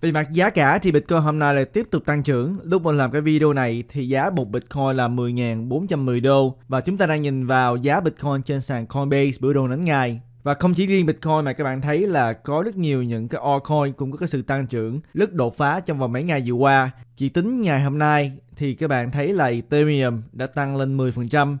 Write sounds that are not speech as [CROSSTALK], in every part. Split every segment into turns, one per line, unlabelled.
Về mặt giá cả thì Bitcoin hôm nay lại tiếp tục tăng trưởng. Lúc mình làm cái video này thì giá một Bitcoin là 10.410 đô và chúng ta đang nhìn vào giá Bitcoin trên sàn Coinbase bữa đồ đánh ngày. Và không chỉ riêng Bitcoin mà các bạn thấy là có rất nhiều những cái altcoin cũng có cái sự tăng trưởng rất đột phá trong vòng mấy ngày vừa qua. Chỉ tính ngày hôm nay thì các bạn thấy là Ethereum đã tăng lên 10%,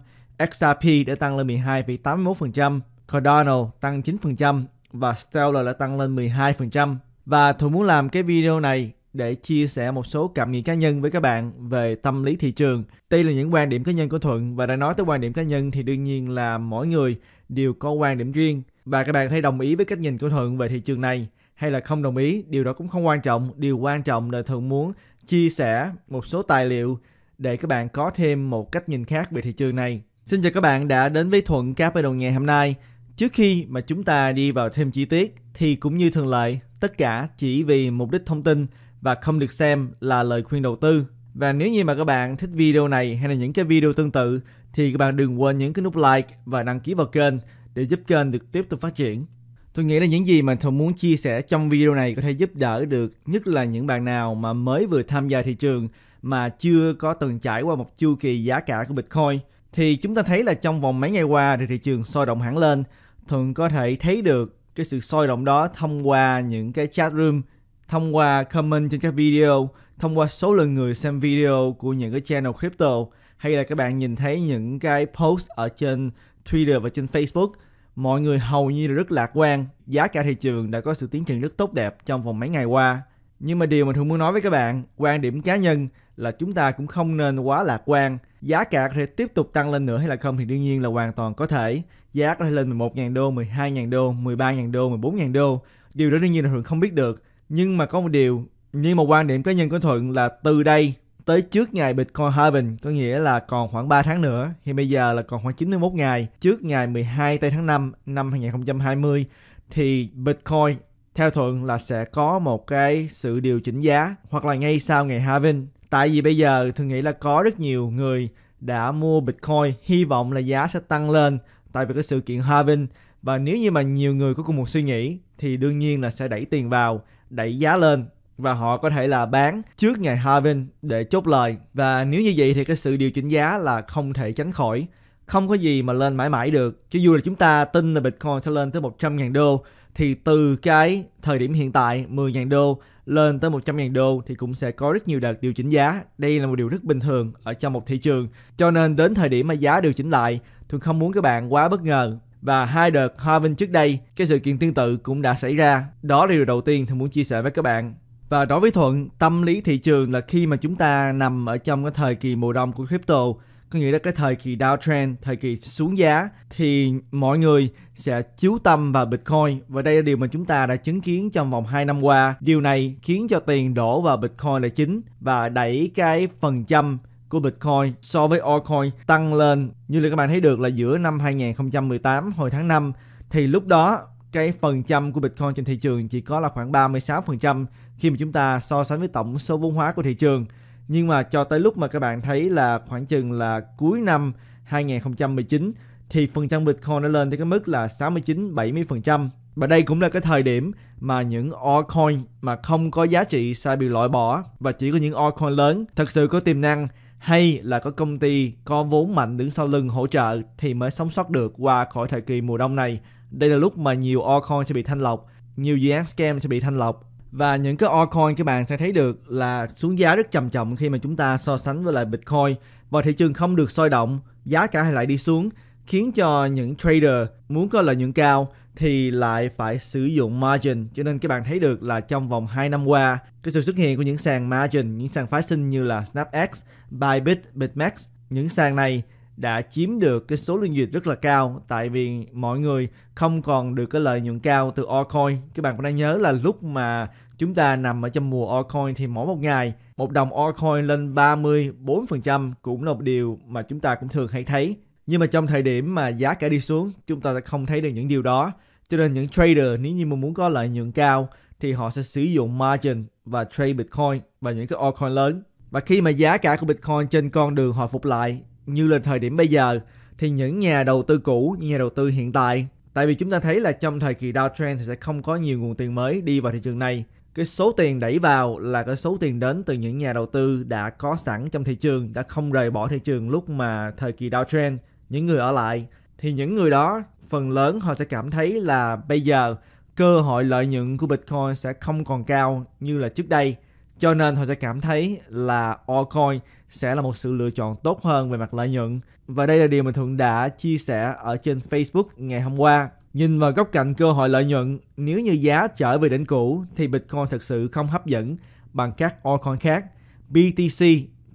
XRP đã tăng lên 12,81%, Cardano tăng 9% và Stellar đã tăng lên 12%. Và Thuận muốn làm cái video này để chia sẻ một số cảm nghĩ cá nhân với các bạn về tâm lý thị trường. Đây là những quan điểm cá nhân của Thuận và đã nói tới quan điểm cá nhân thì đương nhiên là mỗi người đều có quan điểm riêng và các bạn thấy đồng ý với cách nhìn của Thuận về thị trường này hay là không đồng ý, điều đó cũng không quan trọng. Điều quan trọng là Thuận muốn chia sẻ một số tài liệu để các bạn có thêm một cách nhìn khác về thị trường này. Xin chào các bạn đã đến với Thuận Capital ngày hôm nay. Trước khi mà chúng ta đi vào thêm chi tiết thì cũng như thường lệ, Tất cả chỉ vì mục đích thông tin và không được xem là lời khuyên đầu tư. Và nếu như mà các bạn thích video này hay là những cái video tương tự thì các bạn đừng quên những cái nút like và đăng ký vào kênh để giúp kênh được tiếp tục phát triển. Tôi nghĩ là những gì mà Thùng muốn chia sẻ trong video này có thể giúp đỡ được nhất là những bạn nào mà mới vừa tham gia thị trường mà chưa có từng trải qua một chu kỳ giá cả của Bitcoin. Thì chúng ta thấy là trong vòng mấy ngày qua thì thị trường sôi động hẳn lên. thường có thể thấy được cái sự sôi động đó thông qua những cái chat room thông qua comment trên các video thông qua số lượng người xem video của những cái channel crypto hay là các bạn nhìn thấy những cái post ở trên Twitter và trên Facebook mọi người hầu như là rất lạc quan giá cả thị trường đã có sự tiến triển rất tốt đẹp trong vòng mấy ngày qua nhưng mà điều mà thường muốn nói với các bạn quan điểm cá nhân là chúng ta cũng không nên quá lạc quan. Giá cả có thể tiếp tục tăng lên nữa hay là không thì đương nhiên là hoàn toàn có thể. Giá có thể lên 11.000 đô, 12.000 đô, 13.000 đô, 14.000 đô. Điều đó đương nhiên là Thuận không biết được. Nhưng mà có một điều, nhưng một quan điểm cá nhân của Thuận là từ đây tới trước ngày Bitcoin halving có nghĩa là còn khoảng 3 tháng nữa thì bây giờ là còn khoảng 91 ngày trước ngày 12 tây tháng 5 năm 2020 thì Bitcoin theo thuận là sẽ có một cái sự điều chỉnh giá hoặc là ngay sau ngày halving tại vì bây giờ tôi nghĩ là có rất nhiều người đã mua bitcoin hy vọng là giá sẽ tăng lên tại vì cái sự kiện halving và nếu như mà nhiều người có cùng một suy nghĩ thì đương nhiên là sẽ đẩy tiền vào đẩy giá lên và họ có thể là bán trước ngày halving để chốt lời và nếu như vậy thì cái sự điều chỉnh giá là không thể tránh khỏi không có gì mà lên mãi mãi được cho dù là chúng ta tin là Bitcoin sẽ lên tới 100.000 đô thì từ cái thời điểm hiện tại 10.000 đô lên tới 100.000 đô thì cũng sẽ có rất nhiều đợt điều chỉnh giá. Đây là một điều rất bình thường ở trong một thị trường. Cho nên đến thời điểm mà giá điều chỉnh lại, thường không muốn các bạn quá bất ngờ. Và hai đợt halving trước đây, cái sự kiện tương tự cũng đã xảy ra. Đó là điều đầu tiên thường muốn chia sẻ với các bạn. Và đối với Thuận, tâm lý thị trường là khi mà chúng ta nằm ở trong cái thời kỳ mùa đông của crypto có nghĩa là cái thời kỳ downtrend, thời kỳ xuống giá thì mọi người sẽ chiếu tâm vào Bitcoin và đây là điều mà chúng ta đã chứng kiến trong vòng 2 năm qua. Điều này khiến cho tiền đổ vào Bitcoin là chính và đẩy cái phần trăm của Bitcoin so với altcoin tăng lên. Như là các bạn thấy được là giữa năm 2018 hồi tháng 5 thì lúc đó cái phần trăm của Bitcoin trên thị trường chỉ có là khoảng 36% khi mà chúng ta so sánh với tổng số vốn hóa của thị trường nhưng mà cho tới lúc mà các bạn thấy là khoảng chừng là cuối năm 2019 thì phần trăm Bitcoin đã lên tới cái mức là 69 70%. Và đây cũng là cái thời điểm mà những altcoin mà không có giá trị sẽ bị loại bỏ và chỉ có những altcoin lớn thật sự có tiềm năng hay là có công ty có vốn mạnh đứng sau lưng hỗ trợ thì mới sống sót được qua khỏi thời kỳ mùa đông này. Đây là lúc mà nhiều altcoin sẽ bị thanh lọc, nhiều dự án scam sẽ bị thanh lọc và những cái altcoin các bạn sẽ thấy được là xuống giá rất trầm trọng khi mà chúng ta so sánh với lại Bitcoin và thị trường không được sôi động, giá cả lại đi xuống khiến cho những trader muốn có lợi nhuận cao thì lại phải sử dụng margin cho nên các bạn thấy được là trong vòng 2 năm qua cái sự xuất hiện của những sàn margin, những sàn phái sinh như là SnapX, Bybit, Bitmax những sàn này đã chiếm được cái số lượng duyệt rất là cao tại vì mọi người không còn được cái lợi nhuận cao từ altcoin. Các bạn cũng đang nhớ là lúc mà chúng ta nằm ở trong mùa altcoin thì mỗi một ngày một đồng altcoin lên 34% cũng là một điều mà chúng ta cũng thường hay thấy. Nhưng mà trong thời điểm mà giá cả đi xuống, chúng ta sẽ không thấy được những điều đó. Cho nên những trader nếu như mà muốn có lợi nhuận cao thì họ sẽ sử dụng margin và trade Bitcoin và những cái altcoin lớn. Và khi mà giá cả của Bitcoin trên con đường hồi phục lại như là thời điểm bây giờ thì những nhà đầu tư cũ, những nhà đầu tư hiện tại tại vì chúng ta thấy là trong thời kỳ downtrend thì sẽ không có nhiều nguồn tiền mới đi vào thị trường này. Cái số tiền đẩy vào là cái số tiền đến từ những nhà đầu tư đã có sẵn trong thị trường, đã không rời bỏ thị trường lúc mà thời kỳ downtrend, những người ở lại thì những người đó phần lớn họ sẽ cảm thấy là bây giờ cơ hội lợi nhuận của Bitcoin sẽ không còn cao như là trước đây cho nên họ sẽ cảm thấy là altcoin sẽ là một sự lựa chọn tốt hơn về mặt lợi nhuận. Và đây là điều mà Thuận đã chia sẻ ở trên Facebook ngày hôm qua. Nhìn vào góc cạnh cơ hội lợi nhuận, nếu như giá trở về đỉnh cũ thì Bitcoin thực sự không hấp dẫn bằng các altcoin khác. BTC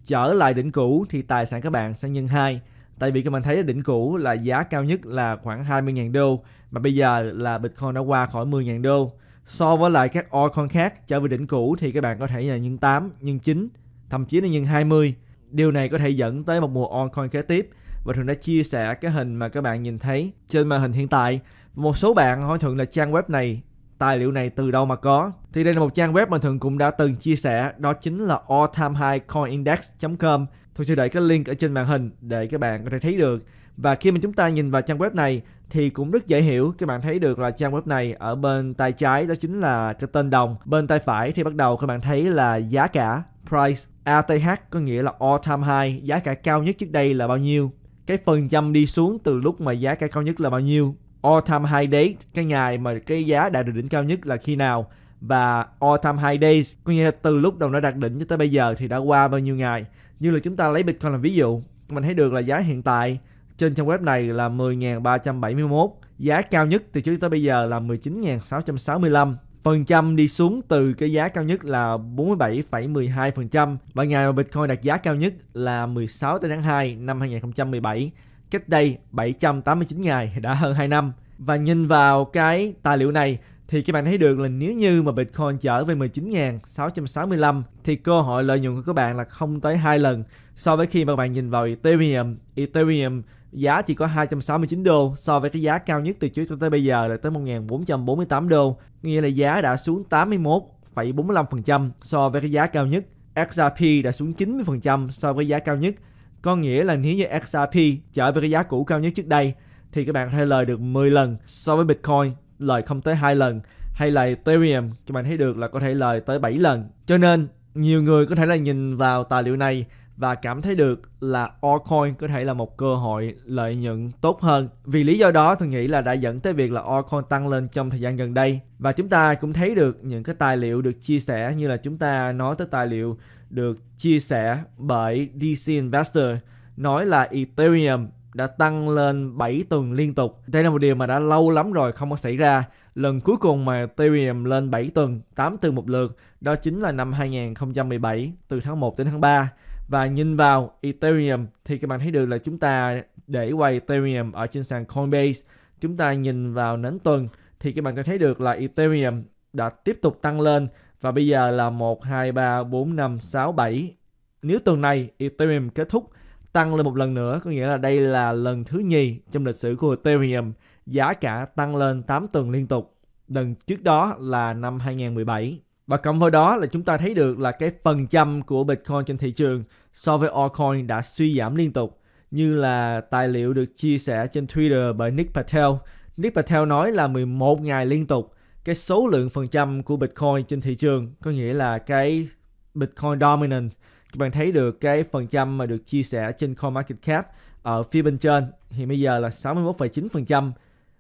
trở lại đỉnh cũ thì tài sản các bạn sẽ nhân 2. Tại vì các bạn thấy đỉnh cũ là giá cao nhất là khoảng 20.000 đô mà bây giờ là Bitcoin đã qua khỏi 10.000 đô so với lại các altcoin khác trở về đỉnh cũ thì các bạn có thể là nhân 8, nhân 9, thậm chí là nhân 20. Điều này có thể dẫn tới một mùa altcoin kế tiếp và thường đã chia sẻ cái hình mà các bạn nhìn thấy trên màn hình hiện tại. Một số bạn hỏi thường là trang web này tài liệu này từ đâu mà có thì đây là một trang web mà thường cũng đã từng chia sẻ đó chính là alltimehighcoinindex.com Tôi sẽ để cái link ở trên màn hình để các bạn có thể thấy được và khi mà chúng ta nhìn vào trang web này thì cũng rất dễ hiểu các bạn thấy được là trang web này ở bên tay trái đó chính là cái tên đồng bên tay phải thì bắt đầu các bạn thấy là giá cả price ATH có nghĩa là all time high giá cả cao nhất trước đây là bao nhiêu cái phần trăm đi xuống từ lúc mà giá cả cao nhất là bao nhiêu all time high date cái ngày mà cái giá đạt được đỉnh cao nhất là khi nào và all time high days có nghĩa là từ lúc đồng đã đạt đỉnh cho tới bây giờ thì đã qua bao nhiêu ngày như là chúng ta lấy bitcoin làm ví dụ mình thấy được là giá hiện tại trên trang web này là 10.371, giá cao nhất từ trước tới bây giờ là 19.665 phần trăm đi xuống từ cái giá cao nhất là 47,12% và ngày mà Bitcoin đạt giá cao nhất là 16 tới tháng 2 năm 2017 cách đây 789 ngày đã hơn 2 năm và nhìn vào cái tài liệu này thì các bạn thấy được là nếu như mà Bitcoin trở về 19.665 thì cơ hội lợi nhuận của các bạn là không tới 2 lần so với khi mà các bạn nhìn vào Ethereum Ethereum giá chỉ có 269 đô so với cái giá cao nhất từ trước tới bây giờ là tới 1.448 đô, nghĩa là giá đã xuống 81,45% so với cái giá cao nhất. XRP đã xuống 90% so với giá cao nhất, có nghĩa là nếu như XRP trở về cái giá cũ cao nhất trước đây thì các bạn có thể lời được 10 lần so với Bitcoin lời không tới 2 lần hay là Ethereum các bạn thấy được là có thể lời tới 7 lần. Cho nên nhiều người có thể là nhìn vào tài liệu này và cảm thấy được là altcoin có thể là một cơ hội lợi nhuận tốt hơn. Vì lý do đó tôi nghĩ là đã dẫn tới việc là altcoin tăng lên trong thời gian gần đây. Và chúng ta cũng thấy được những cái tài liệu được chia sẻ như là chúng ta nói tới tài liệu được chia sẻ bởi DC Investor nói là Ethereum đã tăng lên 7 tuần liên tục. Đây là một điều mà đã lâu lắm rồi không có xảy ra. Lần cuối cùng mà Ethereum lên 7 tuần, 8 tuần một lượt, đó chính là năm 2017 từ tháng 1 đến tháng 3 và nhìn vào Ethereum thì các bạn thấy được là chúng ta để quay Ethereum ở trên sàn Coinbase chúng ta nhìn vào nến tuần thì các bạn có thấy được là Ethereum đã tiếp tục tăng lên và bây giờ là 1, 2, 3, 4, 5, 6, 7. Nếu tuần này Ethereum kết thúc tăng lên một lần nữa, có nghĩa là đây là lần thứ nhì trong lịch sử của Ethereum giá cả tăng lên 8 tuần liên tục. Lần trước đó là năm 2017. Và cộng với đó là chúng ta thấy được là cái phần trăm của Bitcoin trên thị trường so với altcoin đã suy giảm liên tục như là tài liệu được chia sẻ trên Twitter bởi Nick Patel. Nick Patel nói là 11 ngày liên tục cái số lượng phần trăm của Bitcoin trên thị trường có nghĩa là cái Bitcoin dominant các bạn thấy được cái phần trăm mà được chia sẻ trên CoinMarketCap ở phía bên trên thì bây giờ là 61,9%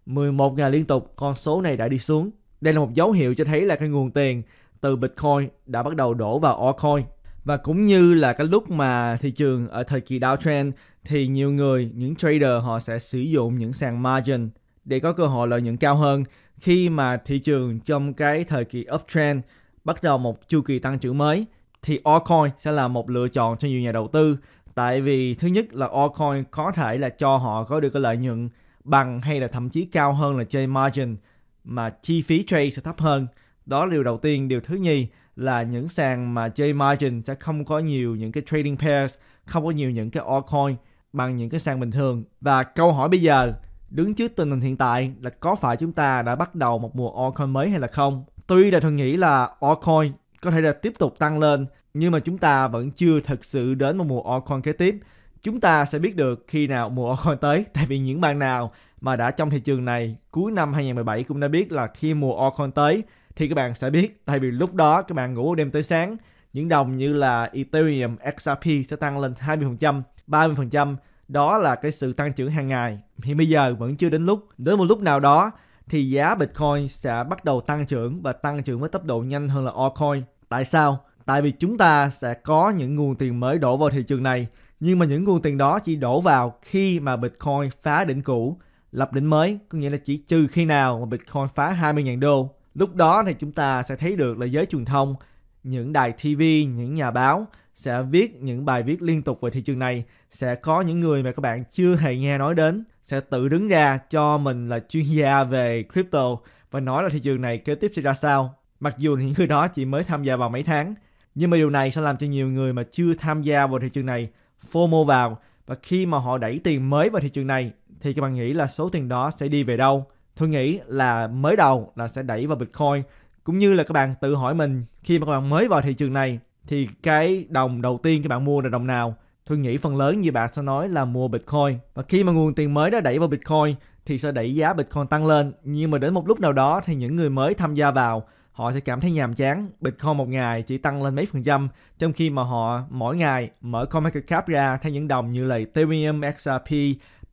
11 ngày liên tục con số này đã đi xuống đây là một dấu hiệu cho thấy là cái nguồn tiền từ Bitcoin đã bắt đầu đổ vào altcoin. Và cũng như là cái lúc mà thị trường ở thời kỳ downtrend thì nhiều người, những trader họ sẽ sử dụng những sàn margin để có cơ hội lợi nhuận cao hơn khi mà thị trường trong cái thời kỳ uptrend bắt đầu một chu kỳ tăng trưởng mới thì altcoin sẽ là một lựa chọn cho nhiều nhà đầu tư tại vì thứ nhất là altcoin có thể là cho họ có được cái lợi nhuận bằng hay là thậm chí cao hơn là chơi margin mà chi phí trade sẽ thấp hơn đó là điều đầu tiên. Điều thứ nhì là những sàn mà chơi margin sẽ không có nhiều những cái trading pairs, không có nhiều những cái altcoin bằng những cái sàn bình thường. Và câu hỏi bây giờ đứng trước tình hình hiện tại là có phải chúng ta đã bắt đầu một mùa altcoin mới hay là không? Tuy là thường nghĩ là altcoin có thể là tiếp tục tăng lên nhưng mà chúng ta vẫn chưa thực sự đến một mùa altcoin kế tiếp. Chúng ta sẽ biết được khi nào mùa altcoin tới [LAUGHS] tại vì những bạn nào mà đã trong thị trường này cuối năm 2017 cũng đã biết là khi mùa altcoin tới thì các bạn sẽ biết tại vì lúc đó các bạn ngủ đêm tới sáng những đồng như là Ethereum, XRP sẽ tăng lên 20%, 30%. Đó là cái sự tăng trưởng hàng ngày. thì bây giờ vẫn chưa đến lúc. Đến một lúc nào đó thì giá Bitcoin sẽ bắt đầu tăng trưởng và tăng trưởng với tốc độ nhanh hơn là altcoin. Tại sao? Tại vì chúng ta sẽ có những nguồn tiền mới đổ vào thị trường này, nhưng mà những nguồn tiền đó chỉ đổ vào khi mà Bitcoin phá đỉnh cũ, lập đỉnh mới, có nghĩa là chỉ trừ khi nào mà Bitcoin phá 20.000 đô lúc đó thì chúng ta sẽ thấy được là giới truyền thông những đài TV những nhà báo sẽ viết những bài viết liên tục về thị trường này sẽ có những người mà các bạn chưa hề nghe nói đến sẽ tự đứng ra cho mình là chuyên gia về crypto và nói là thị trường này kế tiếp sẽ ra sao mặc dù những người đó chỉ mới tham gia vào mấy tháng nhưng mà điều này sẽ làm cho nhiều người mà chưa tham gia vào thị trường này FOMO vào và khi mà họ đẩy tiền mới vào thị trường này thì các bạn nghĩ là số tiền đó sẽ đi về đâu Tôi nghĩ là mới đầu là sẽ đẩy vào Bitcoin cũng như là các bạn tự hỏi mình khi mà các bạn mới vào thị trường này thì cái đồng đầu tiên các bạn mua là đồng nào? Tôi nghĩ phần lớn như bạn sẽ nói là mua Bitcoin. Và khi mà nguồn tiền mới đã đẩy vào Bitcoin thì sẽ đẩy giá Bitcoin tăng lên. Nhưng mà đến một lúc nào đó thì những người mới tham gia vào họ sẽ cảm thấy nhàm chán. Bitcoin một ngày chỉ tăng lên mấy phần trăm trong khi mà họ mỗi ngày mở cap ra theo những đồng như là Ethereum, XRP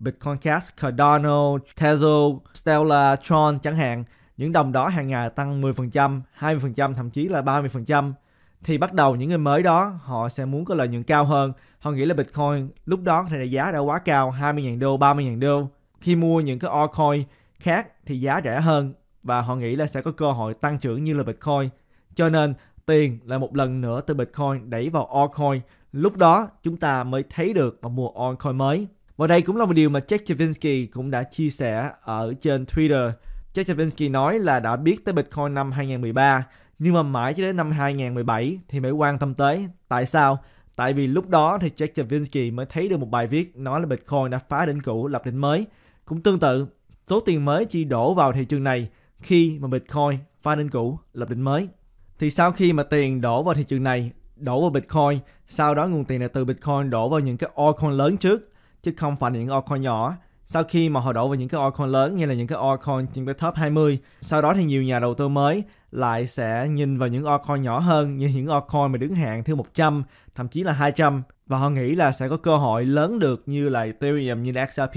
Bitcoin Cash, Cardano, Tezos, Stellar, Tron chẳng hạn, những đồng đó hàng ngày tăng 10%, 20%, thậm chí là 30%, thì bắt đầu những người mới đó họ sẽ muốn có lợi nhuận cao hơn. Họ nghĩ là Bitcoin lúc đó thì giá đã quá cao, 20.000 đô, 30.000 đô. Khi mua những cái altcoin khác thì giá rẻ hơn và họ nghĩ là sẽ có cơ hội tăng trưởng như là Bitcoin. Cho nên tiền là một lần nữa từ Bitcoin đẩy vào altcoin. Lúc đó chúng ta mới thấy được và mua altcoin mới. Và đây cũng là một điều mà Jack Javinsky cũng đã chia sẻ ở trên Twitter. Jack Javinsky nói là đã biết tới Bitcoin năm 2013, nhưng mà mãi cho đến năm 2017 thì mới quan tâm tới. Tại sao? Tại vì lúc đó thì Jack Javinsky mới thấy được một bài viết nói là Bitcoin đã phá đỉnh cũ lập đỉnh mới. Cũng tương tự, số tiền mới chỉ đổ vào thị trường này khi mà Bitcoin phá đỉnh cũ lập đỉnh mới. Thì sau khi mà tiền đổ vào thị trường này, đổ vào Bitcoin, sau đó nguồn tiền này từ Bitcoin đổ vào những cái altcoin lớn trước chứ không phải những altcoin nhỏ sau khi mà họ đổ vào những cái altcoin lớn như là những cái altcoin trên cái top 20 sau đó thì nhiều nhà đầu tư mới lại sẽ nhìn vào những altcoin nhỏ hơn như những altcoin mà đứng hạng thứ 100 thậm chí là 200 và họ nghĩ là sẽ có cơ hội lớn được như là Ethereum như là XRP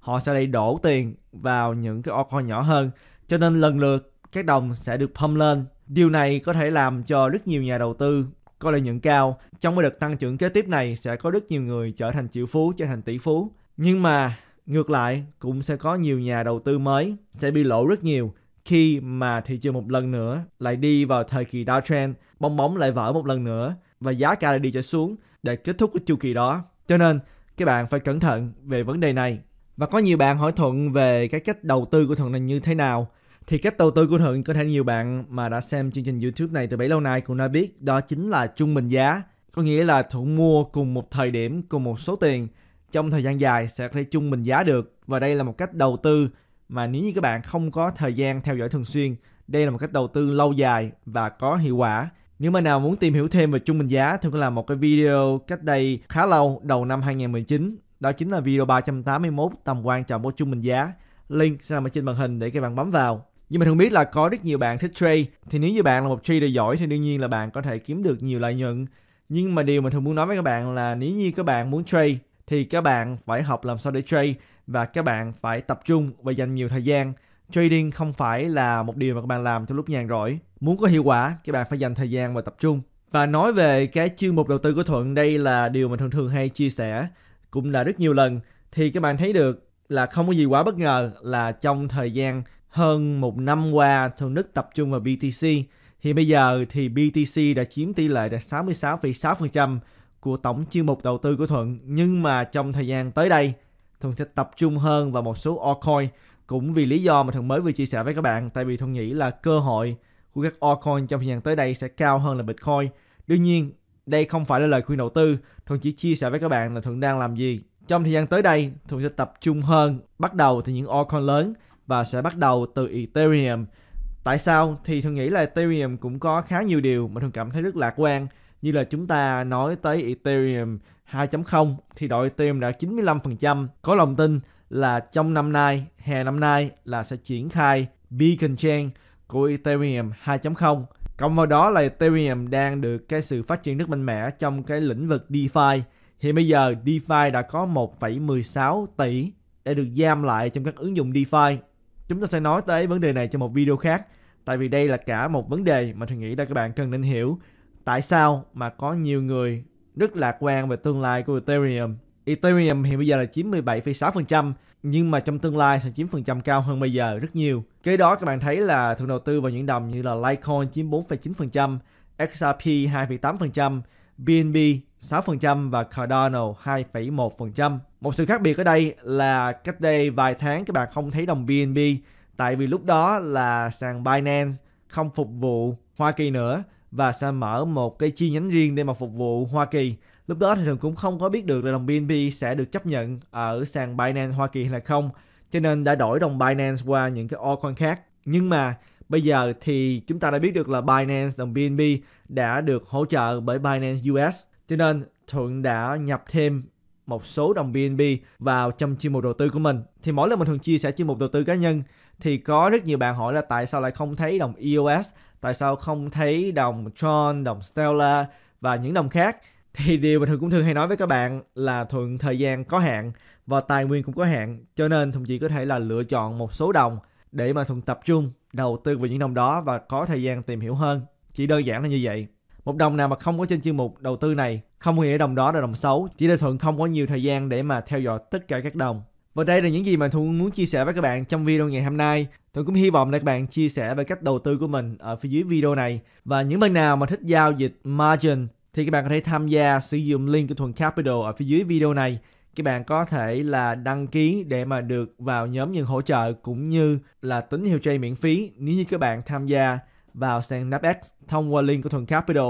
họ sẽ lại đổ tiền vào những cái altcoin nhỏ hơn cho nên lần lượt các đồng sẽ được pump lên điều này có thể làm cho rất nhiều nhà đầu tư có lợi nhuận cao, trong cái đợt tăng trưởng kế tiếp này sẽ có rất nhiều người trở thành triệu phú, trở thành tỷ phú. Nhưng mà ngược lại cũng sẽ có nhiều nhà đầu tư mới sẽ bị lỗ rất nhiều khi mà thị trường một lần nữa lại đi vào thời kỳ downtrend, bong bóng lại vỡ một lần nữa và giá cả lại đi trở xuống để kết thúc cái chu kỳ đó. Cho nên các bạn phải cẩn thận về vấn đề này. Và có nhiều bạn hỏi Thuận về cái cách đầu tư của Thuận là như thế nào thì cách đầu tư của thượng có thể nhiều bạn mà đã xem chương trình YouTube này từ bấy lâu nay cũng đã biết đó chính là trung bình giá. Có nghĩa là Thuận mua cùng một thời điểm, cùng một số tiền trong thời gian dài sẽ có thể trung bình giá được. Và đây là một cách đầu tư mà nếu như các bạn không có thời gian theo dõi thường xuyên, đây là một cách đầu tư lâu dài và có hiệu quả. Nếu mà nào muốn tìm hiểu thêm về trung bình giá, Thuận có làm một cái video cách đây khá lâu, đầu năm 2019. Đó chính là video 381 tầm quan trọng của trung bình giá. Link sẽ nằm ở trên màn hình để các bạn bấm vào nhưng mà thường biết là có rất nhiều bạn thích trade thì nếu như bạn là một trader giỏi thì đương nhiên là bạn có thể kiếm được nhiều lợi nhuận nhưng mà điều mà thường muốn nói với các bạn là nếu như các bạn muốn trade thì các bạn phải học làm sao để trade và các bạn phải tập trung và dành nhiều thời gian trading không phải là một điều mà các bạn làm trong lúc nhàn rỗi muốn có hiệu quả các bạn phải dành thời gian và tập trung và nói về cái chương mục đầu tư của thuận đây là điều mà thường thường hay chia sẻ cũng là rất nhiều lần thì các bạn thấy được là không có gì quá bất ngờ là trong thời gian hơn một năm qua thường Đức tập trung vào BTC thì bây giờ thì BTC đã chiếm tỷ lệ là 66,6% của tổng chiêu mục đầu tư của Thuận nhưng mà trong thời gian tới đây Thuận sẽ tập trung hơn vào một số altcoin cũng vì lý do mà Thuận mới vừa chia sẻ với các bạn tại vì Thuận nghĩ là cơ hội của các altcoin trong thời gian tới đây sẽ cao hơn là Bitcoin đương nhiên đây không phải là lời khuyên đầu tư Thuận chỉ chia sẻ với các bạn là Thuận đang làm gì trong thời gian tới đây Thuận sẽ tập trung hơn bắt đầu từ những altcoin lớn và sẽ bắt đầu từ Ethereum. Tại sao? Thì thường nghĩ là Ethereum cũng có khá nhiều điều mà thường cảm thấy rất lạc quan như là chúng ta nói tới Ethereum 2.0 thì đội Ethereum đã 95% có lòng tin là trong năm nay, hè năm nay là sẽ triển khai Beacon Chain của Ethereum 2.0. Cộng vào đó là Ethereum đang được cái sự phát triển rất mạnh mẽ trong cái lĩnh vực DeFi. Hiện bây giờ DeFi đã có 1,16 tỷ đã được giam lại trong các ứng dụng DeFi Chúng ta sẽ nói tới vấn đề này trong một video khác. Tại vì đây là cả một vấn đề mà tôi nghĩ là các bạn cần nên hiểu. Tại sao mà có nhiều người rất lạc quan về tương lai của Ethereum. Ethereum hiện bây giờ là 97,6% nhưng mà trong tương lai sẽ chiếm phần trăm cao hơn bây giờ rất nhiều. Kế đó các bạn thấy là thường đầu tư vào những đồng như là Litecoin chiếm 4,9%, XRP 2,8%, BNB 6% và Cardano 2,1%. Một sự khác biệt ở đây là cách đây vài tháng các bạn không thấy đồng BNB tại vì lúc đó là sàn Binance không phục vụ Hoa Kỳ nữa và sẽ mở một cái chi nhánh riêng để mà phục vụ Hoa Kỳ. Lúc đó thì thường cũng không có biết được là đồng BNB sẽ được chấp nhận ở sàn Binance Hoa Kỳ hay là không. Cho nên đã đổi đồng Binance qua những cái altcoin khác. Nhưng mà Bây giờ thì chúng ta đã biết được là Binance đồng BNB đã được hỗ trợ bởi Binance US. Cho nên Thuận đã nhập thêm một số đồng BNB vào trong chuyên mục đầu tư của mình. Thì mỗi lần mình thường chia sẻ chuyên mục đầu tư cá nhân thì có rất nhiều bạn hỏi là tại sao lại không thấy đồng EOS, tại sao không thấy đồng Tron, đồng Stellar và những đồng khác. Thì điều mà Thuận cũng thường hay nói với các bạn là Thuận thời gian có hạn và tài nguyên cũng có hạn cho nên Thuận chỉ có thể là lựa chọn một số đồng để mà Thuận tập trung đầu tư vào những đồng đó và có thời gian tìm hiểu hơn. Chỉ đơn giản là như vậy. Một đồng nào mà không có trên chương mục đầu tư này, không nghĩa đồng đó là đồng xấu, chỉ đơn thuận không có nhiều thời gian để mà theo dõi tất cả các đồng. Và đây là những gì mà Thuận muốn chia sẻ với các bạn trong video ngày hôm nay. Thuận cũng hy vọng là các bạn chia sẻ về cách đầu tư của mình ở phía dưới video này. Và những bạn nào mà thích giao dịch margin thì các bạn có thể tham gia sử dụng link của Thuận Capital ở phía dưới video này các bạn có thể là đăng ký để mà được vào nhóm nhân hỗ trợ cũng như là tín hiệu trade miễn phí nếu như các bạn tham gia vào sàn NAPX thông qua link của Thuần Capital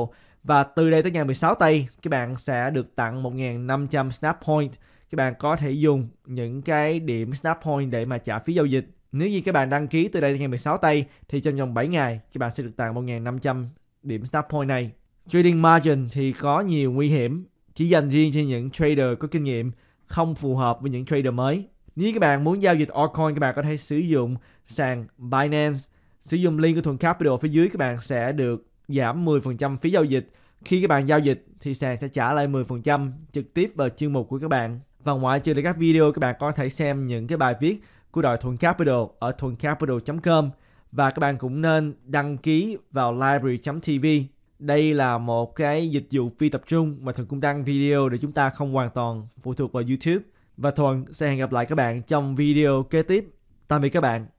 và từ đây tới ngày 16 tây các bạn sẽ được tặng 1.500 Snap Point các bạn có thể dùng những cái điểm Snap Point để mà trả phí giao dịch nếu như các bạn đăng ký từ đây tới ngày 16 tây thì trong vòng 7 ngày các bạn sẽ được tặng 1.500 điểm Snap Point này trading margin thì có nhiều nguy hiểm chỉ dành riêng cho những trader có kinh nghiệm không phù hợp với những trader mới. Nếu các bạn muốn giao dịch altcoin các bạn có thể sử dụng sàn Binance. Sử dụng link của thuận Capital phía dưới các bạn sẽ được giảm 10% phí giao dịch. Khi các bạn giao dịch thì sàn sẽ trả lại 10% trực tiếp vào chương mục của các bạn. Và ngoài trừ là các video các bạn có thể xem những cái bài viết của đội thuận Capital ở thuầncapital.com và các bạn cũng nên đăng ký vào library.tv đây là một cái dịch vụ phi tập trung mà thuận cũng đăng video để chúng ta không hoàn toàn phụ thuộc vào YouTube. Và thuận sẽ hẹn gặp lại các bạn trong video kế tiếp. Tạm biệt các bạn.